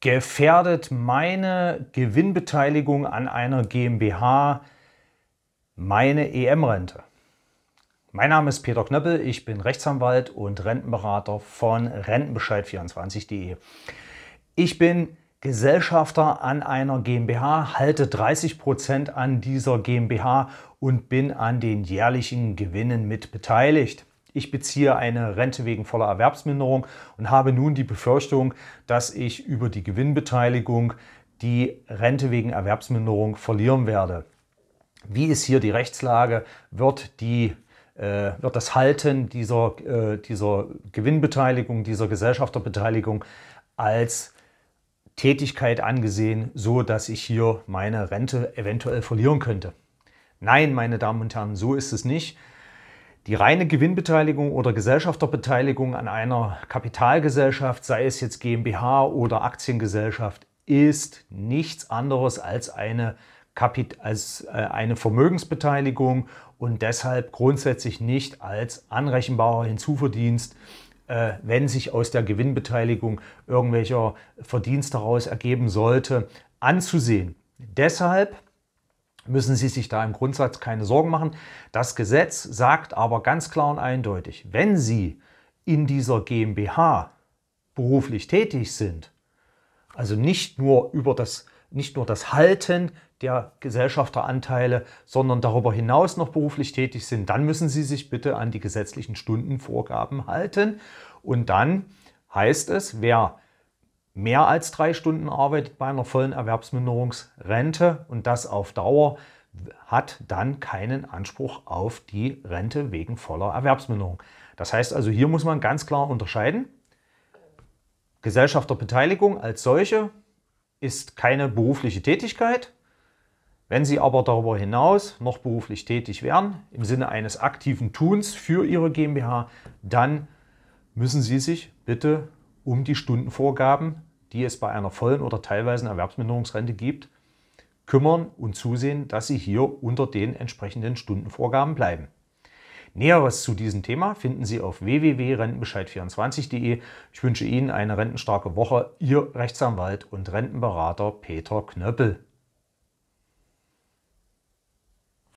gefährdet meine Gewinnbeteiligung an einer GmbH meine EM-Rente? Mein Name ist Peter Knöppel, ich bin Rechtsanwalt und Rentenberater von Rentenbescheid24.de. Ich bin Gesellschafter an einer GmbH, halte 30% Prozent an dieser GmbH und bin an den jährlichen Gewinnen mit beteiligt. Ich beziehe eine Rente wegen voller Erwerbsminderung und habe nun die Befürchtung, dass ich über die Gewinnbeteiligung die Rente wegen Erwerbsminderung verlieren werde. Wie ist hier die Rechtslage? Wird, die, äh, wird das Halten dieser, äh, dieser Gewinnbeteiligung, dieser Gesellschafterbeteiligung als Tätigkeit angesehen, so dass ich hier meine Rente eventuell verlieren könnte? Nein, meine Damen und Herren, so ist es nicht. Die reine Gewinnbeteiligung oder Gesellschafterbeteiligung an einer Kapitalgesellschaft, sei es jetzt GmbH oder Aktiengesellschaft, ist nichts anderes als eine, Kapit als äh, eine Vermögensbeteiligung und deshalb grundsätzlich nicht als anrechenbarer Hinzuverdienst, äh, wenn sich aus der Gewinnbeteiligung irgendwelcher Verdienst daraus ergeben sollte, anzusehen. Deshalb müssen Sie sich da im Grundsatz keine Sorgen machen. Das Gesetz sagt aber ganz klar und eindeutig, wenn Sie in dieser GmbH beruflich tätig sind, also nicht nur über das, nicht nur das Halten der Gesellschafteranteile, sondern darüber hinaus noch beruflich tätig sind, dann müssen Sie sich bitte an die gesetzlichen Stundenvorgaben halten. Und dann heißt es, wer mehr als drei Stunden arbeitet bei einer vollen Erwerbsminderungsrente und das auf Dauer, hat dann keinen Anspruch auf die Rente wegen voller Erwerbsminderung. Das heißt also, hier muss man ganz klar unterscheiden. Gesellschafterbeteiligung als solche ist keine berufliche Tätigkeit. Wenn Sie aber darüber hinaus noch beruflich tätig wären, im Sinne eines aktiven Tuns für Ihre GmbH, dann müssen Sie sich bitte um die Stundenvorgaben die es bei einer vollen oder teilweisen Erwerbsminderungsrente gibt, kümmern und zusehen, dass sie hier unter den entsprechenden Stundenvorgaben bleiben. Näheres zu diesem Thema finden Sie auf www.rentenbescheid24.de. Ich wünsche Ihnen eine rentenstarke Woche. Ihr Rechtsanwalt und Rentenberater Peter Knöppel.